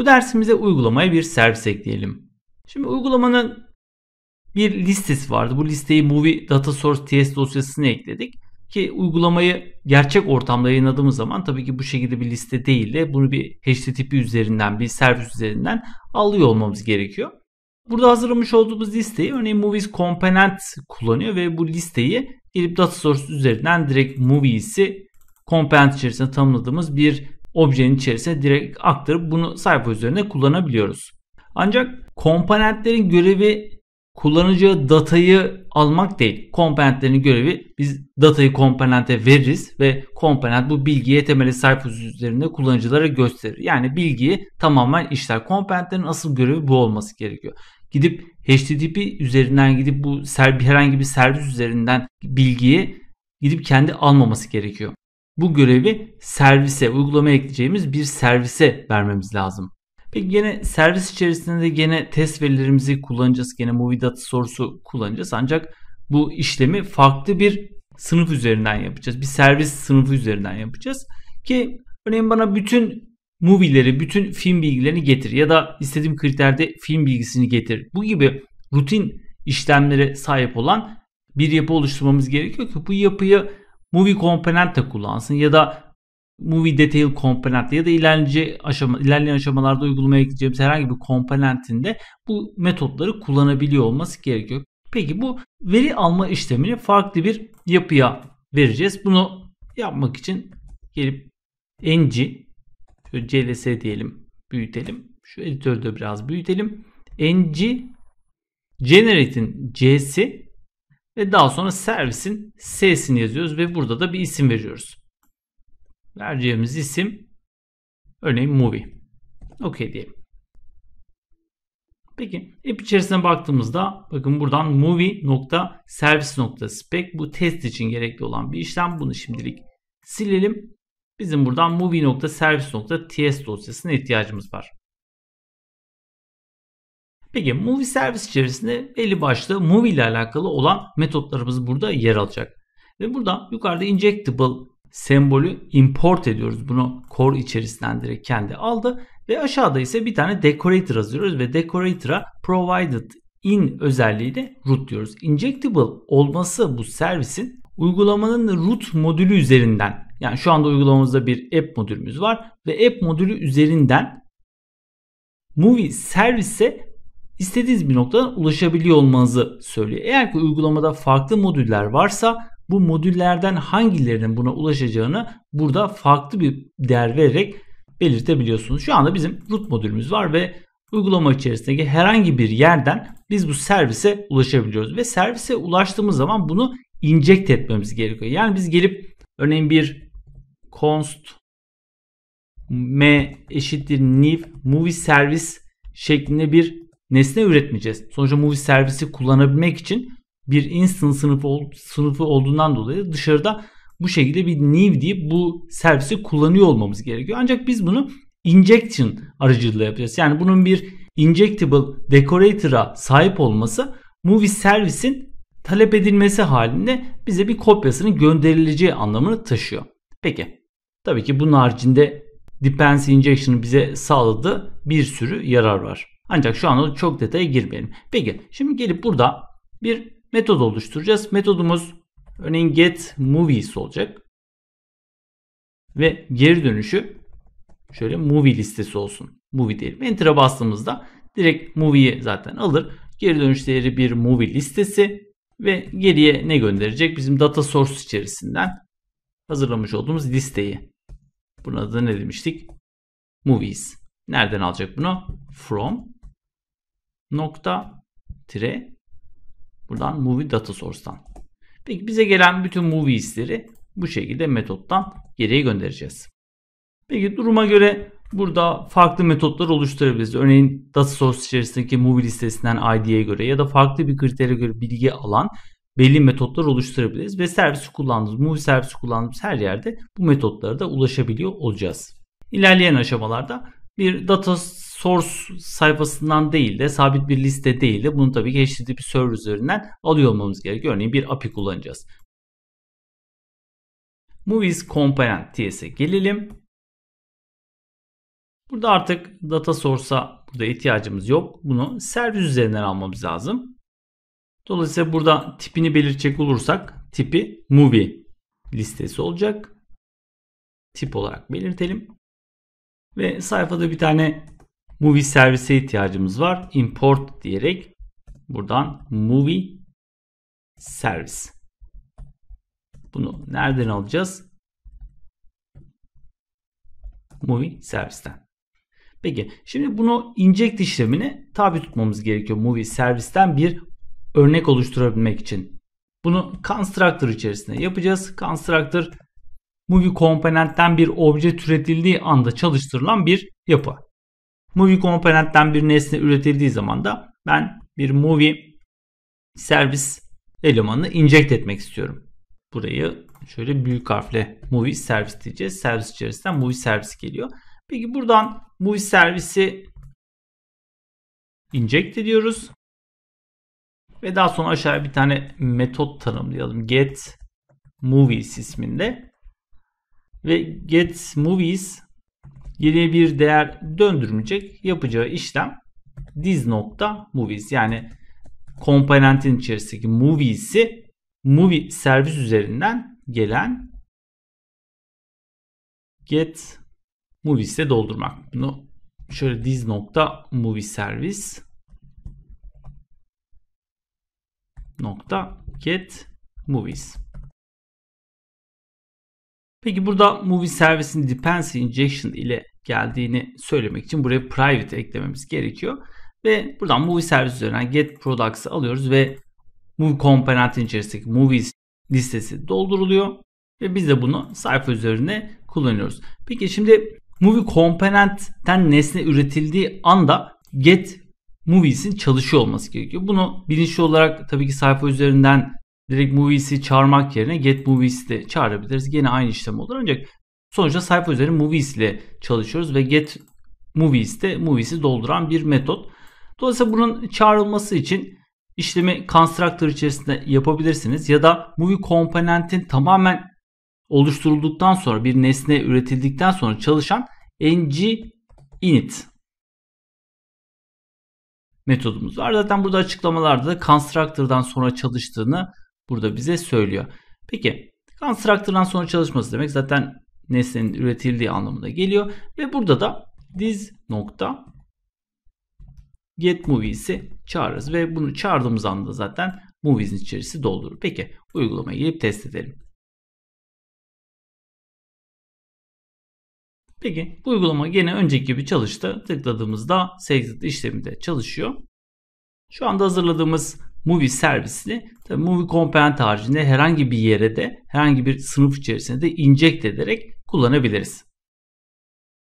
Bu dersimize uygulamaya bir servis ekleyelim. Şimdi uygulamanın bir listesi vardı. Bu listeyi movie data source ts dosyasına ekledik ki uygulamayı gerçek ortamda yayınladığımız zaman tabii ki bu şekilde bir liste değil de bunu bir HTTP üzerinden bir servis üzerinden alıyor olmamız gerekiyor. Burada hazırlamış olduğumuz listeyi örneğin movies component kullanıyor ve bu listeyi gelip data source üzerinden direkt movies'i component içerisinde tanımladığımız bir objenin içerisine direkt aktarıp bunu sayfa üzerinde kullanabiliyoruz. Ancak komponentlerin görevi kullanıcıya datayı almak değil. Komponentlerin görevi biz datayı komponente veririz ve komponent bu bilgiye temeli sayfa üzerinde kullanıcılara gösterir. Yani bilgiyi tamamen işler. Komponentlerin asıl görevi bu olması gerekiyor. Gidip HTTP üzerinden gidip bu herhangi bir servis üzerinden bilgiyi gidip kendi almaması gerekiyor bu görevi servise, uygulamaya ekleyeceğimiz bir servise vermemiz lazım. Peki gene servis içerisinde de gene test verilerimizi kullanacağız. Gene movie data sorusu kullanacağız. Ancak bu işlemi farklı bir sınıf üzerinden yapacağız. Bir servis sınıfı üzerinden yapacağız. Ki örneğin bana bütün movie'leri, bütün film bilgilerini getir ya da istediğim kriterde film bilgisini getir. Bu gibi rutin işlemlere sahip olan bir yapı oluşturmamız gerekiyor ki bu yapıyı movie komponent de kullansın ya da movie detail komponentle ya da ilerleyici aşama, ilerleyen aşamalarda uygulamaya ekleyeceğimiz herhangi bir komponentinde bu metotları kullanabiliyor olması gerekiyor. Peki bu veri alma işlemini farklı bir yapıya vereceğiz. Bunu yapmak için gelip ng şöyle cls diyelim büyütelim. Şu editörü de biraz büyütelim. ng generate'in c'si ve daha sonra servisin S'sini yazıyoruz ve burada da bir isim veriyoruz. Vereceğimiz isim örneğin movie. Okey diyelim. Peki app içerisine baktığımızda bakın buradan movie.service.spec bu test için gerekli olan bir işlem. Bunu şimdilik silelim. Bizim buradan movie.service.ts dosyasına ihtiyacımız var. Peki movie servis içerisinde belli başlı movie ile alakalı olan metotlarımız burada yer alacak. Ve burada yukarıda injectable sembolü import ediyoruz. Bunu core içerisinden direkt kendi aldı. Ve aşağıda ise bir tane decorator yazıyoruz ve decorator'a provided in özelliği de root diyoruz. Injectable olması bu servisin uygulamanın root modülü üzerinden yani şu anda uygulamamızda bir app modülümüz var ve app modülü üzerinden movie servise istediğiniz bir noktadan ulaşabiliyor olmanızı söylüyor. Eğer ki uygulamada farklı modüller varsa bu modüllerden hangilerinin buna ulaşacağını burada farklı bir değer vererek belirtebiliyorsunuz. Şu anda bizim root modülümüz var ve uygulama içerisindeki herhangi bir yerden biz bu servise ulaşabiliyoruz. Ve servise ulaştığımız zaman bunu inject etmemiz gerekiyor. Yani biz gelip örneğin bir const m eşittir new movie service şeklinde bir nesne üretmeyeceğiz. Sonuçta movie servisi kullanabilmek için bir instance sınıfı, sınıfı olduğundan dolayı dışarıda bu şekilde bir new deyip bu servisi kullanıyor olmamız gerekiyor. Ancak biz bunu injection aracılığıyla yapacağız. Yani bunun bir injectable decorator'a sahip olması movie servisin talep edilmesi halinde bize bir kopyasının gönderileceği anlamını taşıyor. Peki tabii ki bunun haricinde dependency injection'ın bize sağladığı bir sürü yarar var. Ancak şu anda çok detaya girmeyelim. Peki şimdi gelip burada bir metod oluşturacağız. Metodumuz örneğin get movies olacak. Ve geri dönüşü şöyle movie listesi olsun. Movie diyelim. Enter'a bastığımızda direkt movie'yi zaten alır. Geri dönüş değeri bir movie listesi ve geriye ne gönderecek? Bizim data source içerisinden hazırlamış olduğumuz listeyi. Buna da ne demiştik? Movies. Nereden alacak bunu? From nokta tire buradan movie data source'tan. Peki bize gelen bütün movies'leri bu şekilde metottan geriye göndereceğiz. Peki duruma göre burada farklı metotlar oluşturabiliriz. Örneğin data source içerisindeki movie listesinden ID'ye göre ya da farklı bir kritere göre bilgi alan belli metotlar oluşturabiliriz ve servisi kullandığımız, movie servisi kullandığımız her yerde bu metotlara da ulaşabiliyor olacağız. İlerleyen aşamalarda bir data source sayfasından değil de sabit bir liste değil de bunu tabii ki HTTP server üzerinden alıyor olmamız gerekiyor. Örneğin bir API kullanacağız. Movies Component TS'e e'e gelelim. Burada artık data source'a burada ihtiyacımız yok. Bunu servis üzerinden almamız lazım. Dolayısıyla burada tipini belirtecek olursak tipi movie listesi olacak. Tip olarak belirtelim. Ve sayfada bir tane movie servise ihtiyacımız var. Import diyerek buradan movie servis. Bunu nereden alacağız? Movie servisten. Peki şimdi bunu inject işlemini tabi tutmamız gerekiyor movie servisten bir örnek oluşturabilmek için. Bunu constructor içerisinde yapacağız. Constructor movie komponentten bir obje türetildiği anda çalıştırılan bir yapı. Movie komponentten bir nesne üretildiği zaman da ben bir movie servis elemanını inject etmek istiyorum. Burayı şöyle büyük harfle movie servis diyeceğiz. Servis içerisinden movie servis geliyor. Peki buradan movie servisi inject ediyoruz. Ve daha sonra aşağıya bir tane metot tanımlayalım. Get movies isminde. Ve get movies geriye bir değer döndürmeyecek. Yapacağı işlem diz nokta movies yani komponentin içerisindeki movies'i movie servis üzerinden gelen get movies'e doldurmak. Bunu şöyle diz nokta movie servis nokta get movies. Peki burada movie servisin dependency injection ile geldiğini söylemek için buraya private eklememiz gerekiyor. Ve buradan movie servis üzerinden get products'ı alıyoruz ve movie komponentin içerisindeki movies listesi dolduruluyor. Ve biz de bunu sayfa üzerine kullanıyoruz. Peki şimdi movie komponentten nesne üretildiği anda get movies'in çalışıyor olması gerekiyor. Bunu bilinçli olarak tabii ki sayfa üzerinden direkt movies'i çağırmak yerine get movies'i de çağırabiliriz. Gene aynı işlem olur ancak Sonuçta sayfa üzeri movies ile çalışıyoruz ve get movies de movies'i dolduran bir metot. Dolayısıyla bunun çağrılması için işlemi constructor içerisinde yapabilirsiniz ya da movie komponentin tamamen oluşturulduktan sonra bir nesne üretildikten sonra çalışan ng init metodumuz var. Zaten burada açıklamalarda da constructor'dan sonra çalıştığını burada bize söylüyor. Peki constructor'dan sonra çalışması demek zaten nesnenin üretildiği anlamına geliyor. Ve burada da diz nokta get movies'i çağırırız. Ve bunu çağırdığımız anda zaten movies'in içerisi doldurur. Peki uygulamaya gelip test edelim. Peki bu uygulama gene önceki gibi çalıştı. Tıkladığımızda exit işlemi de çalışıyor. Şu anda hazırladığımız movie servisini tabii movie component haricinde herhangi bir yere de herhangi bir sınıf içerisinde de inject ederek kullanabiliriz.